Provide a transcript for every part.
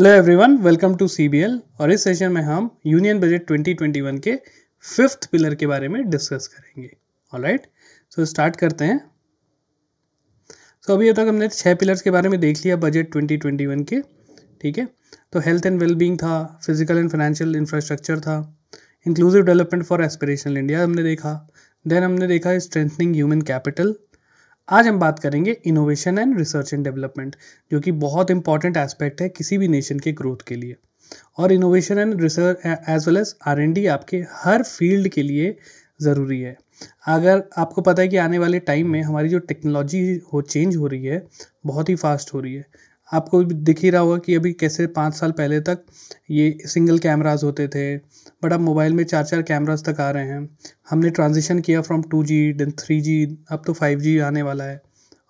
Hello everyone welcome to CBL और इस session में हम यूनियन बजट 2021 के फिफ्थ पिलर के बारे में डिस्कस करेंगे ऑलराइट सो स्टार्ट करते हैं सो so, अभी तक हमने छह पिलर्स के बारे में देख लिया बजट 2021 के ठीक है तो हेल्थ एंड वेलबींग था फिजिकल एंड फाइनेंशियल इंफ्रास्ट्रक्चर था inclusive development for aspirational India हमने देखा देन हमने देखा स्ट्रेंथनिंग ह्यूमन कैपिटल आज हम बात करेंगे innovation and research and development जो कि बहुत इंपॉर्टेंट एस्पेक्ट है किसी भी नेशन के ग्रोथ के लिए और innovation and research as well as R and D आपके हर फील्ड के लिए ज़रूरी है अगर आपको पता है कि आने वाले टाइम में हमारी जो टेक्नोलॉजी हो चेंज हो रही है बहुत ही फास्ट हो रही है आपको दिख ही रहा होगा कि अभी कैसे पाँच साल पहले तक ये सिंगल कैमराज होते थे बट अब मोबाइल में चार चार कैमराज तक आ रहे हैं हमने ट्रांजिशन किया from two G then three G अब तो फाइव जी आने वाला है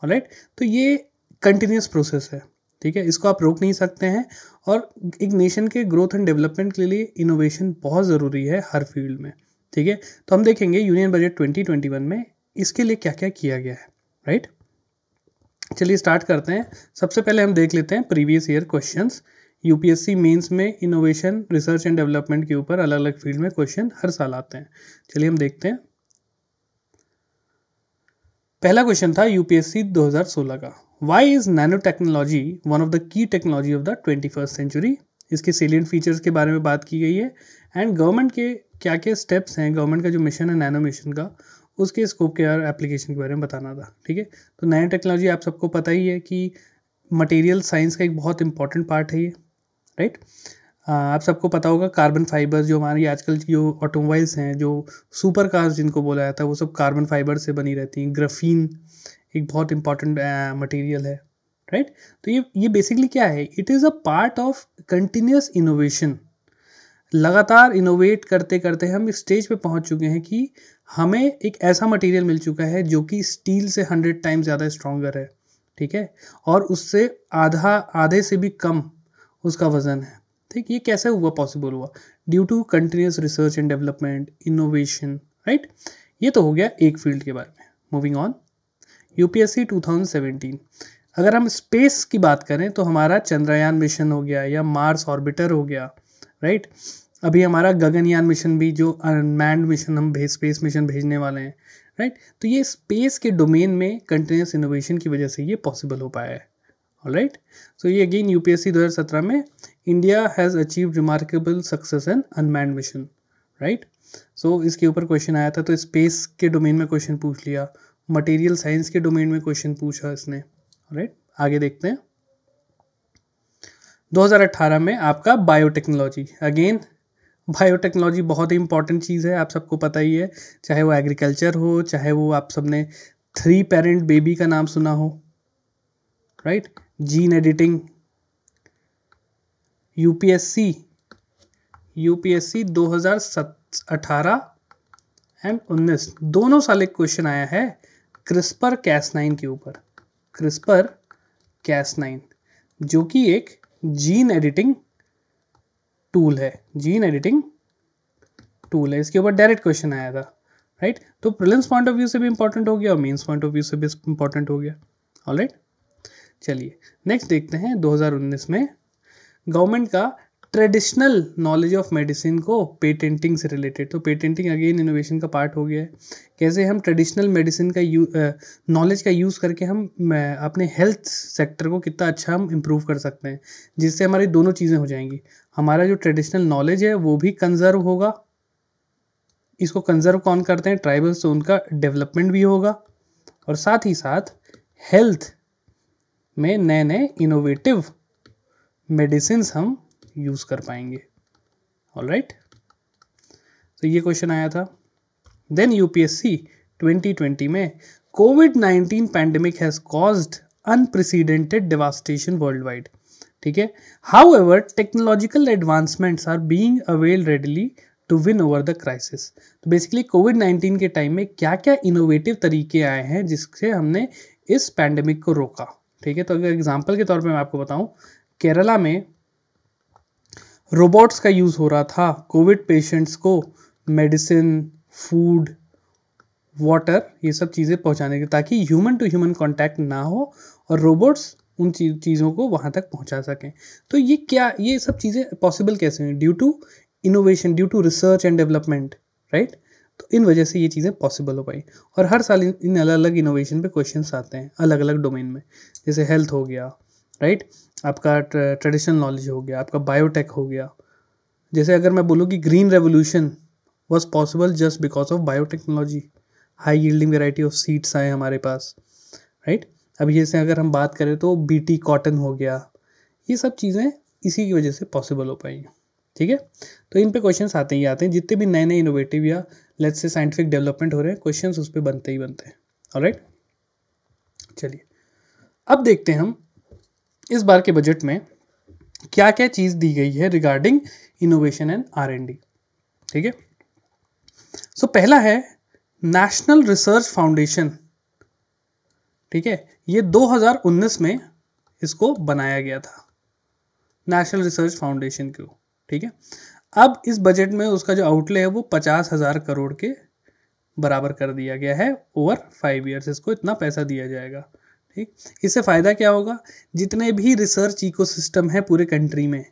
राइट तो ये कंटिन्यूस प्रोसेस है ठीक है इसको आप रोक नहीं सकते हैं और एक नेशन के ग्रोथ एंड डेवलपमेंट के लिए इनोवेशन बहुत ज़रूरी है हर फील्ड में ठीक है तो हम देखेंगे यूनियन बजट 2021 में इसके लिए क्या क्या किया गया है राइट right? चलिए स्टार्ट करते हैं सबसे पहले हम देख लेते हैं previous year questions UPSC mains में इनोवेशन रिसर्च एंड डेवलपमेंट के ऊपर अलग अलग फील्ड में क्वेश्चन हर साल आते हैं चलिए हम देखते हैं पहला क्वेश्चन था यूपीएससी 2016 का why is nano technology one of the key technology of the twenty first century इसके सेलियंट फीचर्स के बारे में बात की गई है एंड गवर्नमेंट के क्या क्या स्टेप्स हैं गवर्नमेंट का जो मिशन है नैनो मिशन का उसके स्कोप के और एप्लीकेशन के बारे में बताना था ठीक है तो नैनो टेक्नोलॉजी आप सबको पता ही है कि मटेरियल साइंस का एक बहुत इंपॉर्टेंट पार्ट है ये राइट आप सबको पता होगा कार्बन फाइबर्स जो हमारी आजकल जो ऑटोमोबाइल्स हैं जो सुपर कार्स जिनको बोला जाता है वो सब कार्बन फाइबर से बनी रहती हैं ग्रफ़ीन एक बहुत इंपॉर्टेंट मटेरियल है राइट तो ये ये बेसिकली क्या है it is a part of continuous innovation लगातार इनोवेट करते करते हम इस स्टेज पे पहुंच चुके हैं कि हमें एक ऐसा मटेरियल मिल चुका है जो कि स्टील से हंड्रेड टाइम ज़्यादा स्ट्रॉन्गर है ठीक है और उससे आधा आधे से भी कम उसका वज़न है ठीक ये कैसे हुआ पॉसिबल हुआ due to continuous research and development innovation right ये तो हो गया एक फील्ड के बारे में मूविंग ऑन यूपीएससी 2017 अगर हम स्पेस की बात करें तो हमारा चंद्रयान मिशन हो गया या मार्स ऑर्बिटर हो गया राइट अभी हमारा गगनयान मिशन भी जो अनमैंड मिशन हम भेज स्पेस मिशन भेजने वाले हैं राइट तो ये स्पेस के डोमेन में कंटिन्यूस इनोवेशन की वजह से ये पॉसिबल हो पाया है ऑल राइट सो ये अगेन यूपीएससी 2017 में India has achieve remarkable success in unmanned mission right so इसके ऊपर क्वेश्चन आया था तो स्पेस के डोमेन में क्वेश्चन पूछ लिया मटेरियल साइंस के डोमेन में क्वेश्चन पूछा इसने राइट right? आगे देखते हैं 2018 में आपका बायोटेक्नोलॉजी अगेन बायोटेक्नोलॉजी बहुत ही इंपॉर्टेंट चीज़ है आप सबको पता ही है चाहे वो एग्रीकल्चर हो चाहे वो आप सबने थ्री पेरेंट बेबी का नाम सुना हो right gene editing UPSC UPSC 2018 and 19 दोनों साल एक क्वेश्चन आया है क्रिस्पर कैस नाइन के ऊपर क्रिस्पर कैस नाइन जो कि एक जीन एडिटिंग टूल है जीन एडिटिंग टूल है इसके ऊपर डायरेक्ट क्वेश्चन आया था राइट right? तो प्रिलिम्स पॉइंट ऑफ व्यू से भी इंपॉर्टेंट हो गया और मेन्स पॉइंट ऑफ व्यू से भी इंपॉर्टेंट हो गया ऑलराइट चलिए नेक्स्ट देखते हैं 2019 में गवर्नमेंट का ट्रेडिशनल नॉलेज ऑफ मेडिसिन को पेटेंटिंग से रिलेटेड तो पेटेंटिंग अगेन इनोवेशन का पार्ट हो गया है कैसे हम ट्रेडिशनल मेडिसिन का यू नॉलेज का यूज़ करके हम अपने हेल्थ सेक्टर को कितना अच्छा हम इम्प्रूव कर सकते हैं जिससे हमारी दोनों चीज़ें हो जाएंगी हमारा जो ट्रेडिशनल नॉलेज है वो भी कंजर्व होगा इसको कंजर्व कौन करते हैं ट्राइबल्स तो उनका डेवलपमेंट भी होगा और साथ ही साथ हेल्थ में नए नए इनोवेटिव मेडिसिन हम यूज़ कर पाएंगे ऑल राइट तो ये क्वेश्चन आया था देन यूपीएससी 2020 में Covid 19 pandemic has caused unprecedented devastation world wide ठीक है however technological advancements are being avail readily to win over the crisis तो बेसिकली कोविड नाइन्टीन के टाइम में क्या क्या इनोवेटिव तरीके आए हैं जिससे हमने इस पैंडमिक को रोका ठीक है तो अगर एग्जाम्पल के तौर पर मैं आपको बताऊँ केरला में रोबोट्स का यूज़ हो रहा था कोविड पेशेंट्स को मेडिसिन फूड वाटर ये सब चीज़ें पहुंचाने के ताकि ह्यूमन टू ह्यूमन कांटेक्ट ना हो और रोबोट्स उन चीज़ों को वहाँ तक पहुँचा सकें तो ये क्या ये सब चीज़ें पॉसिबल कैसे हुई due to innovation due to research and development right तो इन वजह से ये चीज़ें पॉसिबल हो पाई और हर साल इन अलग अलग इनोवेशन पे क्वेश्चंस आते हैं अलग अलग डोमेन में जैसे हेल्थ हो गया राइट आपका ट्रेडिशनल नॉलेज हो गया आपका बायोटेक हो गया जैसे अगर मैं बोलूँ कि green revolution was possible just because of biotechnology high yielding variety of seeds आए हमारे पास राइट अभी जैसे अगर हम बात करें तो टी कॉटन हो गया ये सब चीज़ें इसी की वजह से पॉसिबल हो पाई हैं ठीक है तो इन पे क्वेश्चन आते ही आते हैं जितने भी नए नए इनोवेटिव या लेट्स से साइंटिफिक डेवलपमेंट हो रहे हैं क्वेश्चन उस पर बनते ही बनते हैं ऑलराइट चलिए अब देखते हैं हम इस बार के बजट में क्या क्या चीज़ दी गई है regarding innovation and R and D ठीक है सो पहला है नेशनल रिसर्च फाउंडेशन ठीक है ये 2019 में इसको बनाया गया था नेशनल रिसर्च फाउंडेशन को ठीक है अब इस बजट में उसका जो आउटले है वो पचास हज़ार करोड़ के बराबर कर दिया गया है ओवर फाइव इयर्स इसको इतना पैसा दिया जाएगा ठीक इससे फ़ायदा क्या होगा जितने भी रिसर्च इकोसिस्टम है पूरे कंट्री में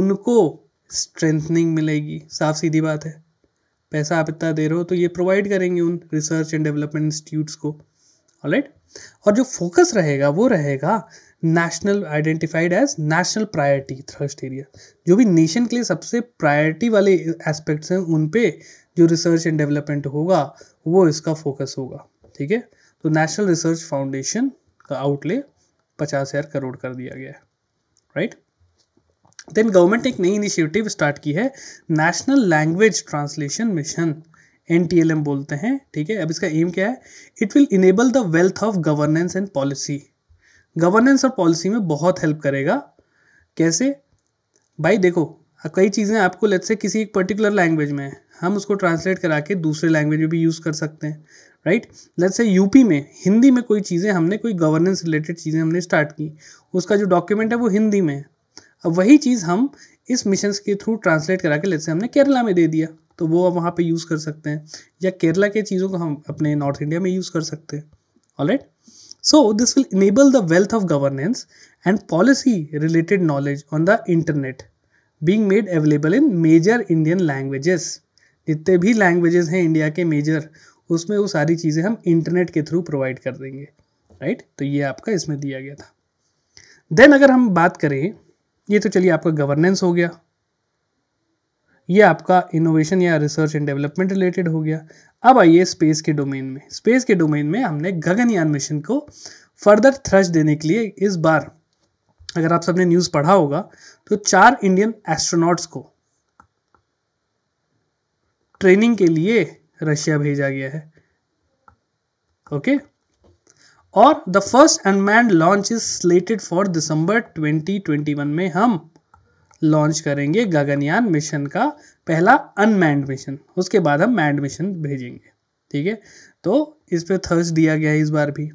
उनको स्ट्रेंथनिंग मिलेगी साफ सीधी बात है पैसा आप इतना दे रहे हो तो ये प्रोवाइड करेंगे उन रिसर्च एंड डेवलपमेंट इंस्टीट्यूट्स को राइट और जो फोकस रहेगा वो रहेगा national identified as national priority thrust area जो भी नेशन के लिए सबसे प्रायोरिटी वाले एस्पेक्ट्स हैं उन पे जो रिसर्च एंड डेवलपमेंट होगा वो इसका फोकस होगा ठीक है तो नेशनल रिसर्च फाउंडेशन का आउटले पचास हज़ार करोड़ कर दिया गया है राइट देन गवर्नमेंट ने एक नई इनिशिएटिव स्टार्ट की है नेशनल लैंग्वेज ट्रांसलेशन मिशन एन बोलते हैं ठीक है अब इसका एम क्या है it will enable the wealth of governance and policy governance और पॉलिसी में बहुत हेल्प करेगा कैसे भाई देखो हाँ, कई चीज़ें आपको लेट से किसी एक पर्टिकुलर लैंग्वेज में हम उसको ट्रांसलेट करा के दूसरे लैंग्वेज में भी यूज़ कर सकते हैं राइट लेट से यूपी में हिंदी में कोई चीज़ें हमने कोई गवर्नेंस रिलेटेड चीज़ें हमने स्टार्ट की उसका जो डॉक्यूमेंट है वो हिंदी में है अब वही चीज़ हम इस मिशन के थ्रू ट्रांसलेट करा के लेट से हमने केरला में दे दिया तो वो अब वहाँ पर यूज़ कर सकते हैं या केरला के चीज़ों को हम अपने नॉर्थ इंडिया में यूज़ कर सकते हैं right so this will enable the wealth of governance and policy related knowledge on the internet being made available in major Indian languages जितने भी लैंग्वेजेस हैं इंडिया के मेजर उसमें वो सारी चीज़ें हम इंटरनेट के थ्रू प्रोवाइड कर देंगे राइट तो ये आपका इसमें दिया गया था देन अगर हम बात करें ये तो चलिए आपका गवर्नेंस हो गया ये आपका इनोवेशन या रिसर्च एंड डेवलपमेंट रिलेटेड हो गया अब आइए स्पेस के डोमेन में स्पेस के डोमेन में हमने गगनयान मिशन को फर्दर थ्रश देने के लिए इस बार अगर आप सबने न्यूज़ पढ़ा होगा तो चार इंडियन एस्ट्रोनॉट्स को ट्रेनिंग के लिए रशिया भेजा गया है ओके okay? और the first unmanned launch is slated for December 2021 में हम लॉन्च करेंगे गगनयान मिशन का पहला अनमैंड मिशन उसके बाद हम मैंड मिशन भेजेंगे ठीक है तो इस पे थर्स दिया गया है इस बार भी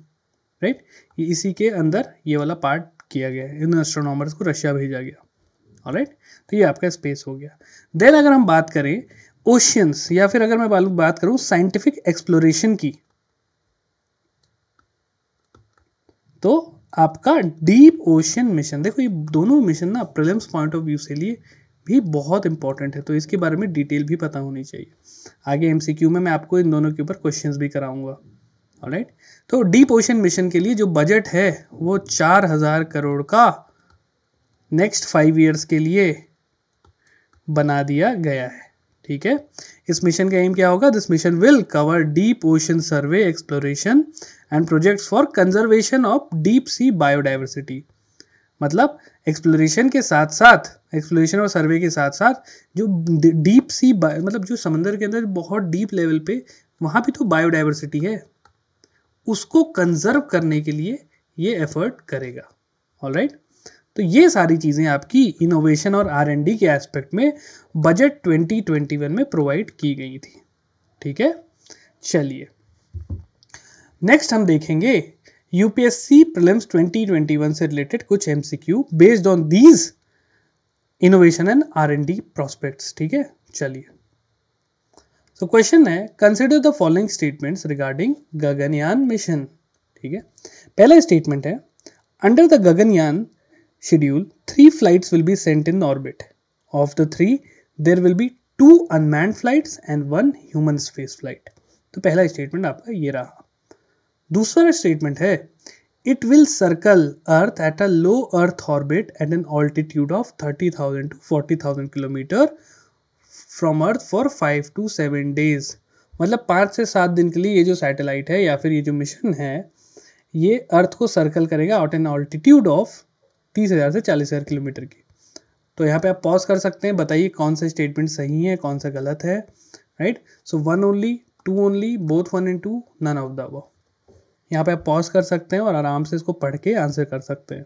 राइट इसी के अंदर ये वाला पार्ट किया गया इन एस्ट्रोनॉमर्स को रशिया भेजा गया राइट तो ये आपका स्पेस हो गया देन अगर हम बात करें ओशियंस या फिर अगर मैं बात करूं साइंटिफिक एक्सप्लोरेशन की तो आपका डीप ओशियन मिशन देखो ये दोनों मिशन ना प्रिलिम्स पॉइंट ऑफ व्यू से लिए भी बहुत इंपॉर्टेंट है तो इसके बारे में डिटेल भी पता होनी चाहिए आगे एमसीक्यू में मैं आपको इन दोनों के ऊपर क्वेश्चंस भी कराऊंगा राइट तो डीप ओशन मिशन के लिए जो बजट है वो चार हज़ार करोड़ का नेक्स्ट फाइव ईयर्स के लिए बना दिया गया है ठीक है इस मिशन का एम क्या होगा this mission will cover deep ocean survey exploration and projects for conservation of deep sea biodiversity मतलब एक्सप्लोरेशन के साथ साथ एक्सप्लोरेशन और सर्वे के साथ साथ जो डीप सी मतलब जो समंदर के अंदर बहुत डीप लेवल पे वहाँ भी तो बायोडाइवर्सिटी है उसको कंजर्व करने के लिए ये एफर्ट करेगा ऑल right? तो ये सारी चीज़ें आपकी इनोवेशन और आर के एस्पेक्ट में बजट 2021 में प्रोवाइड की गई थी ठीक है चलिए नेक्स्ट हम देखेंगे यूपीएससी प्रीलिम्स 2021 से रिलेटेड कुछ MCQ based on these innovation and R and D prospects ठीक है चलिए सो so, क्वेश्चन है consider the following statements regarding Gaganyaan mission ठीक है पहला स्टेटमेंट है under the Gaganyaan schedule three flights will be sent in orbit of the three there will be two unmanned flights and one human space flight तो पहला statement आपका ये रहा दूसरा स्टेटमेंट है it will circle earth at a low earth orbit at an altitude of thirty thousand to forty thousand kilometre from earth for five to seven days मतलब पाँच से सात दिन के लिए ये जो सैटेलाइट है या फिर ये जो मिशन है ये अर्थ को सर्कल करेगा आउट एन ऑल्टीट्यूड ऑफ तीस हज़ार से चालीस हज़ार किलोमीटर की तो यहाँ पे आप पॉज कर सकते हैं बताइए कौन सा स्टेटमेंट सही है कौन सा गलत है right so one only two only both one and two none of the वो यहाँ पे आप पॉज कर सकते हैं और आराम से इसको पढ़ के आंसर कर सकते हैं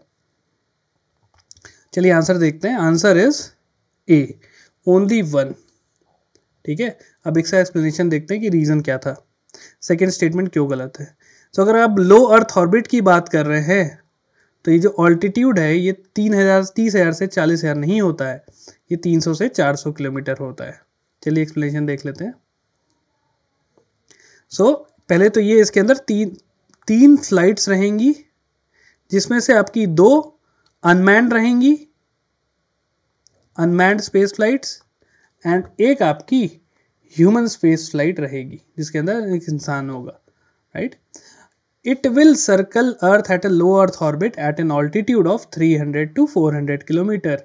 चलिए आंसर देखते हैं answer is A only one ठीक है अब इसका एक्सप्लेनेशन देखते हैं कि रीज़न क्या था सेकेंड स्टेटमेंट क्यों गलत है सो so, अगर आप लो अर्थ ऑर्बिट की बात कर रहे हैं तो ये जो ऑल्टीट्यूड है ये तीन हज़ार तीस हज़ार से चालीस हज़ार नहीं होता है ये तीन सौ से चार सौ किलोमीटर होता है चलिए एक्सप्लेनेशन देख लेते हैं सो so, पहले तो ये इसके अंदर तीन तीन फ्लाइट्स रहेंगी जिसमें से आपकी दो अनमैंड रहेंगी अनमैंड स्पेस फ्लाइट्स एंड एक आपकी ह्यूमन स्पेस फ्लाइट रहेगी जिसके अंदर एक इंसान होगा right it will circle earth at a low earth orbit at an altitude of 300 to 400 kilometre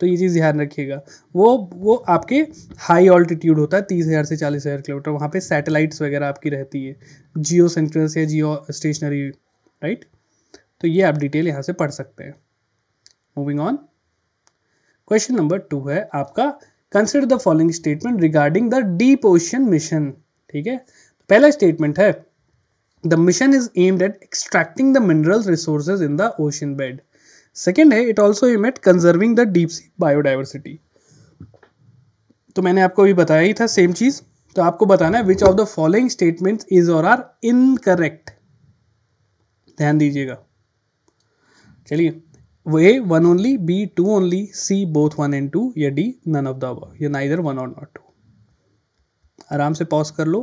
तो ये चीज़ ध्यान रखिएगा वो वो आपके हाई ऑल्टीट्यूड होता है तीस हज़ार से चालीस हज़ार किलोमीटर वहाँ पे सैटेलाइट्स वगैरह आपकी रहती है जियो सेंट्रस या जियो स्टेशनरी राइट तो ये आप डिटेल यहाँ से पढ़ सकते हैं moving on question number two है आपका consider the following statement regarding the deep ocean mission ठीक है पहला स्टेटमेंट है the mission is aimed at extracting the mineral resources in the ocean bed second है it also aim at conserving the deep sea biodiversity तो मैंने आपको अभी बताया ही था सेम चीज़ तो आपको बताना है which of the following statement is और आर इनकरेक्ट ध्यान दीजिएगा चलिए A one only B two only C both one and two या डी नन ऑफ द या ना इधर वन और नॉट टू आराम से पॉज कर लो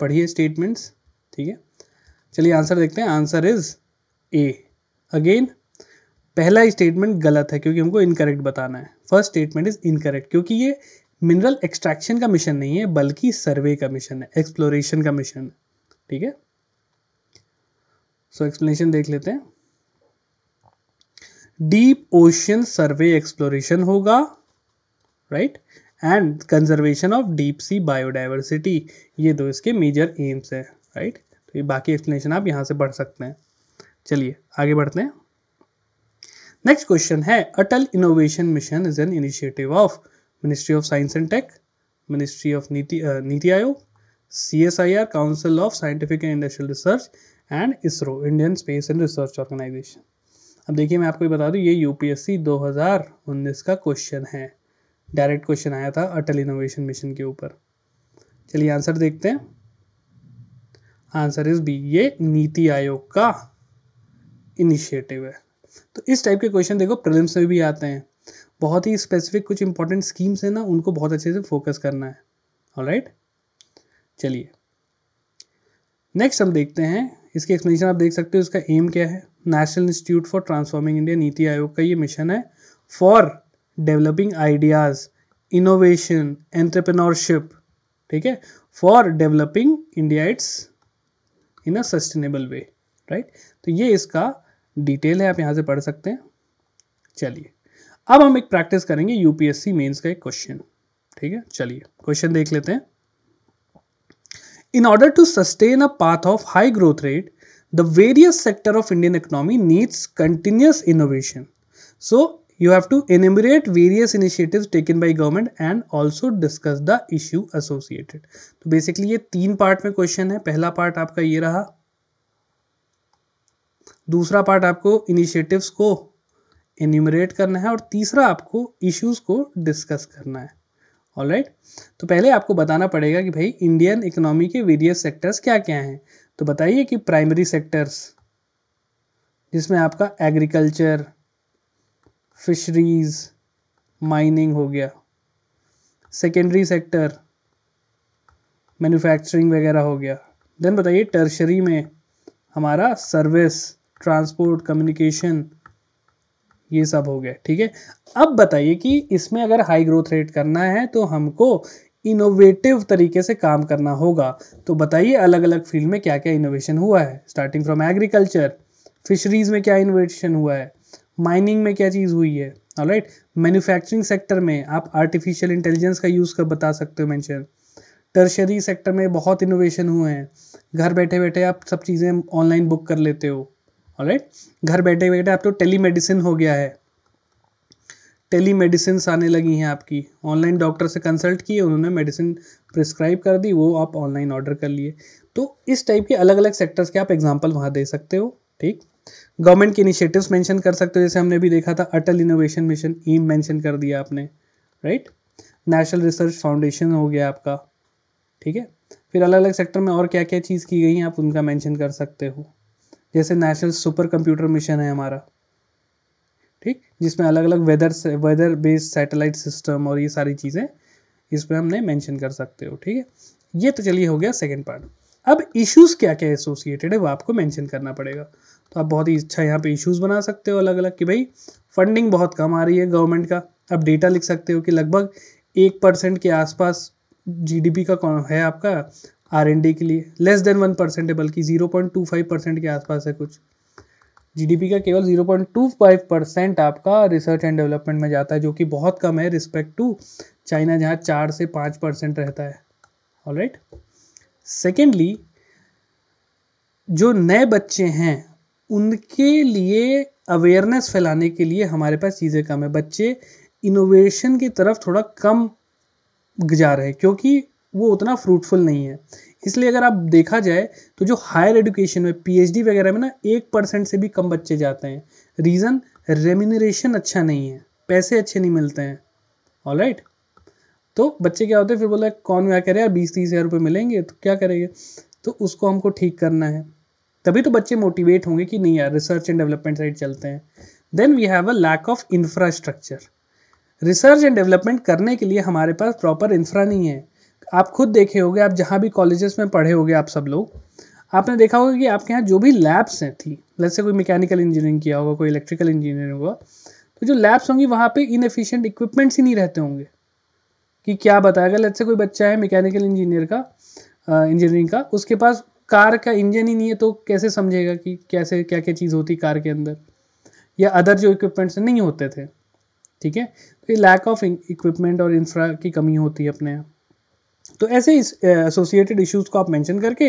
पढ़िए स्टेटमेंट्स ठीक है चलिए आंसर देखते हैं आंसर इज ए अगेन पहला स्टेटमेंट गलत है क्योंकि हमको इनकरेक्ट बताना है फर्स्ट स्टेटमेंट इज इनकरेक्ट क्योंकि ये मिनरल एक्सट्रैक्शन का मिशन नहीं है बल्कि सर्वे का मिशन है एक्सप्लोरेशन का मिशन है ठीक है सो एक्सप्लेनेशन देख लेते हैं डीप ओशन सर्वे एक्सप्लोरेशन होगा right and conservation of deep sea biodiversity ये दो इसके मेजर एम्स हैं राइट तो ये बाकी एक्सप्लेनेशन आप यहाँ से पढ़ सकते हैं चलिए आगे बढ़ते हैं नेक्स्ट क्वेश्चन है Atal innovation mission is an initiative of ministry of science and tech ministry of NITI NITI Aayog C S I R council of scientific and industrial research and ISRO Indian space and research organisation अब देखिए मैं आपको ये बता दूँ ये UPSC 2019 का क्वेश्चन है डायरेक्ट क्वेश्चन आया था अटल इनोवेशन मिशन के ऊपर चलिए आंसर देखते हैं आंसर इज बी ये नीति आयोग का इनिशिएटिव है तो इस टाइप के क्वेश्चन देखो प्रिलिम्स में भी आते हैं बहुत ही स्पेसिफिक कुछ इंपॉर्टेंट स्कीम्स हैं ना उनको बहुत अच्छे से फोकस करना है ऑलराइट चलिए नेक्स्ट हम देखते हैं इसके एक्सप्लेनेशन आप देख सकते हो इसका एम क्या है national institute for transforming India NITI Aayog का ये मिशन है for developing ideas innovation entrepreneurship ठीक है for developing India its in a sustainable way right तो ये इसका डिटेल है आप यहाँ से पढ़ सकते हैं चलिए अब हम एक प्रैक्टिस करेंगे यूपीएससी मेंस का एक क्वेश्चन ठीक है चलिए क्वेश्चन देख लेते हैं In order to sustain a path of high growth rate, the various sector of Indian economy needs continuous innovation. So you have to enumerate various initiatives taken by government and also discuss the issue associated. So basically ये तीन part में question है पहला part आपका ये रहा दूसरा part आपको इनिशिएटिव्स को एन्यूमरेट करना है और तीसरा आपको इश्यूज को डिस्कस करना है ऑल राइट तो पहले आपको बताना पड़ेगा कि भाई इंडियन इकोनॉमी के वेरियस सेक्टर्स क्या क्या हैं तो बताइए कि प्राइमरी सेक्टर्स जिसमें आपका एग्रीकल्चर फिशरीज माइनिंग हो गया सेकेंडरी सेक्टर मैन्युफैक्चरिंग वगैरह हो गया देन बताइए टर्शरी में हमारा सर्विस ट्रांसपोर्ट कम्युनिकेशन ये सब हो गया ठीक है अब बताइए कि इसमें अगर हाई ग्रोथ रेट करना है तो हमको इनोवेटिव तरीके से काम करना होगा तो बताइए अलग अलग फील्ड में क्या क्या इनोवेशन हुआ है स्टार्टिंग फ्रॉम एग्रीकल्चर फिशरीज में क्या इनोवेशन हुआ है माइनिंग में क्या चीज़ हुई है और राइट मैन्युफैक्चरिंग सेक्टर में आप आर्टिफिशियल इंटेलिजेंस का यूज़ कर बता सकते हो मैंशन टर्शरी सेक्टर में बहुत इनोवेशन हुए हैं घर बैठे बैठे आप सब चीज़ें ऑनलाइन बुक कर लेते हो राइट घर बैठे बैठे आप तो टेलीमेडिसिन हो गया है टेली मेडिसिन आने लगी हैं आपकी ऑनलाइन डॉक्टर से कंसल्ट किए उन्होंने मेडिसिन प्रिस्क्राइब कर दी वो आप ऑनलाइन ऑर्डर कर लिए तो इस टाइप के अलग अलग सेक्टर्स के आप एग्जाम्पल वहाँ दे सकते हो ठीक गवर्नमेंट के इनिशिएटिव्स मेंशन कर सकते हो जैसे हमने भी देखा था Atal innovation mission aim mention कर दिया आपने राइट नेशनल रिसर्च फाउंडेशन हो गया आपका ठीक है फिर अलग अलग सेक्टर में और क्या क्या चीज़ की गई हैं आप उनका मेंशन कर सकते हो जैसे नेशनल सुपर कंप्यूटर मिशन है हमारा ठीक जिसमें अलग अलग weather weather based satellite system और ये सारी चीज़ें इसमें हमने मैंशन कर सकते हो ठीक है ये तो चलिए हो गया सेकेंड पार्ट अब इश्यूज़ क्या क्या एसोसिएटेड है वो आपको मेंशन करना पड़ेगा तो आप बहुत ही अच्छा यहाँ पे इश्यूज़ बना सकते हो अलग अलग कि भाई फंडिंग बहुत कम आ रही है गवर्नमेंट का आप डेटा लिख सकते हो कि लगभग एक परसेंट के आसपास जीडीपी का कौन है आपका आर एन डी के लिए लेस देन वन परसेंट है बल्कि zero point two five percent के आसपास है कुछ जीडीपी का केवल zero point two five percent आपका रिसर्च एंड डेवलपमेंट में जाता है जो कि बहुत कम है रिस्पेक्ट टू चाइना जहाँ चार से पाँच परसेंट रहता है ऑल राइट सेकेंडली जो नए बच्चे हैं उनके लिए अवेयरनेस फैलाने के लिए हमारे पास चीज़ें कम है बच्चे इनोवेशन की तरफ थोड़ा कम जा रहे हैं क्योंकि वो उतना फ्रूटफुल नहीं है इसलिए अगर आप देखा जाए तो जो हायर एजुकेशन में पीएचडी वगैरह में ना एक परसेंट से भी कम बच्चे जाते हैं रीज़न रेमिनरेशन अच्छा नहीं है पैसे अच्छे नहीं मिलते हैं ऑल राइट तो बच्चे क्या होते हैं फिर बोला कौन क्या करे यार बीस तीस हज़ार रुपये मिलेंगे तो क्या करेंगे तो उसको हमको ठीक करना है तभी तो बच्चे मोटिवेट होंगे कि नहीं यार रिसर्च एंड डेवलपमेंट साइड चलते हैं then we have a lack of infrastructure research and development करने के लिए हमारे पास प्रॉपर इंफ्रा नहीं है आप खुद देखे होंगे आप जहाँ भी कॉलेजेस में पढ़े होंगे आप सब लोग आपने देखा होगा कि आपके यहाँ जो भी लैब्स हैं थी जैसे कोई मैकेनिकल इंजीनियरिंग किया होगा कोई इलेक्ट्रिकल इंजीनियरिंग होगा तो जो लैब्स होंगी वहाँ पे इनफिशियंट इक्विपमेंट्स ही नहीं रहते होंगे कि क्या बताएगा लेट से कोई बच्चा है मैकेनिकल इंजीनियर का इंजीनियरिंग का उसके पास कार का इंजन ही नहीं है तो कैसे समझेगा कि कैसे क्या क्या चीज़ होती कार के अंदर या अदर जो इक्विपमेंट्स नहीं होते थे ठीक है तो ये लैक ऑफ इक्विपमेंट और इंफ्रा की कमी होती है अपने यहाँ तो ऐसे इस एसोसिएटेड इश्यूज़ को आप मेंशन करके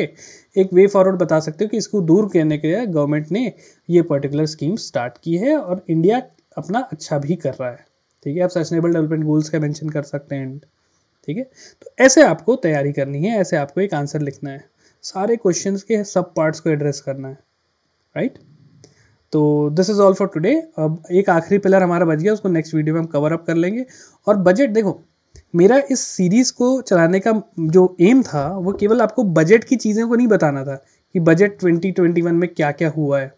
एक वे फॉरवर्ड बता सकते हो कि इसको दूर करने के लिए गवर्नमेंट ने ये पर्टिकुलर स्कीम स्टार्ट की है और इंडिया अपना अच्छा भी कर रहा है ठीक है आप सस्टेनेबल डेवलपमेंट गोल्स का मेंशन कर सकते हैं एंड ठीक है तो ऐसे आपको तैयारी करनी है ऐसे आपको एक आंसर लिखना है सारे क्वेश्चन के सब पार्ट्स को एड्रेस करना है राइट तो this is all for today अब एक आखिरी पिलर हमारा बच गया उसको नेक्स्ट वीडियो में हम कवर अप कर लेंगे और बजट देखो मेरा इस सीरीज़ को चलाने का जो एम था वो केवल आपको बजट की चीज़ों को नहीं बताना था कि बजट 2021 में क्या क्या हुआ है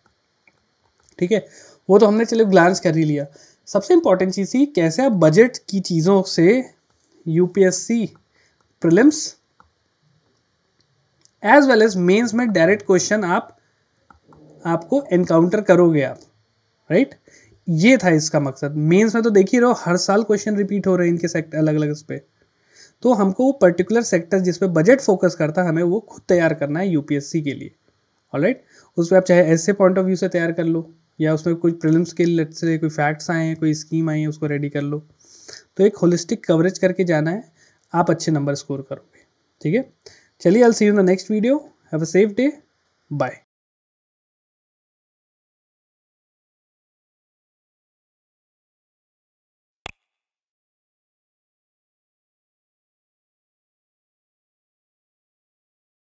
ठीक है वो तो हमने चलो ग्लांस कर ही लिया सबसे इम्पॉर्टेंट चीज़ थी कैसे आप बजट की चीज़ों से UPSC prelims as well as mains में डायरेक्ट क्वेश्चन आप आपको एनकाउंटर करोगे आप राइट right? ये था इसका मकसद मेंस में तो देख ही रहो हर साल क्वेश्चन रिपीट हो रहे हैं इनके सेक्टर अलग अलग इस पर तो हमको वो पर्टिकुलर सेक्टर जिस पे बजट फोकस करता है हमें वो खुद तैयार करना है यूपीएससी के लिए ऑल राइट उस पर आप चाहे ऐसे पॉइंट ऑफ व्यू से तैयार कर लो या उसमें कुछ प्रिलिम्स के से कोई फैक्ट्स आए हैं कोई स्कीम आई है उसको रेडी कर लो तो एक होलिस्टिक कवरेज करके जाना है आप अच्छे नंबर स्कोर करोगे ठीक है चलिए I'll see you the next video have a safe day bye